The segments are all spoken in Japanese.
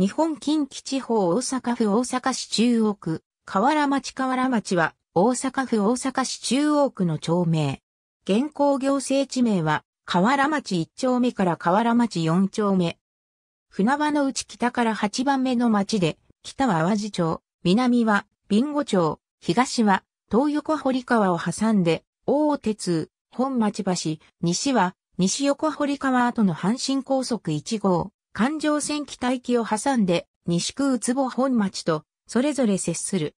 日本近畿地方大阪府大阪市中央区、河原町河原町は大阪府大阪市中央区の町名。現行行政地名は河原町1丁目から河原町4丁目。船場の内北から8番目の町で、北は淡路町、南は備後町、東は東横堀川を挟んで、大手通、本町橋、西は西横堀川跡の阪神高速1号。環状線期待機を挟んで西区宇坪本町とそれぞれ接する。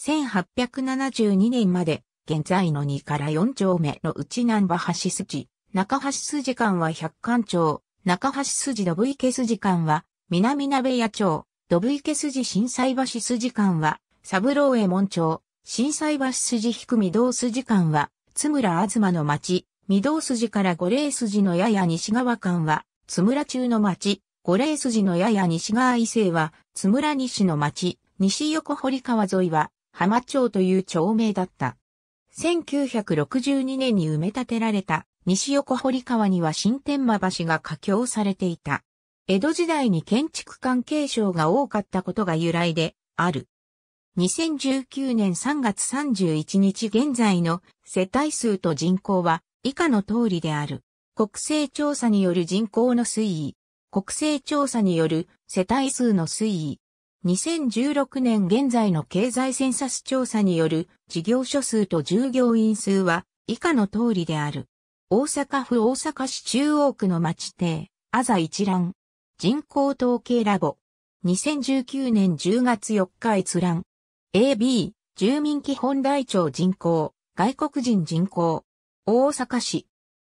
1872年まで現在の2から4丁目の内南波橋筋、中橋筋間は百貫町、中橋筋ドブ池筋間は南鍋屋町、ドブ池筋震災橋筋間は三郎右衛門町、震災橋筋引く御堂筋間は津村東の町、御堂筋から五霊筋のやや西側間は津村中の町、五霊筋のやや西側伊勢は、津村西の町、西横堀川沿いは、浜町という町名だった。1962年に埋め立てられた西横堀川には新天間橋が架橋されていた。江戸時代に建築関係省が多かったことが由来である。2019年3月31日現在の世帯数と人口は以下の通りである。国勢調査による人口の推移、国勢調査による世帯数の推移、2016年現在の経済センサス調査による事業所数と従業員数は以下の通りである。大阪府大阪市中央区の町邸、あざ一覧。人口統計ラボ。2019年10月4日閲覧。AB、住民基本台帳人口、外国人人口。大阪市。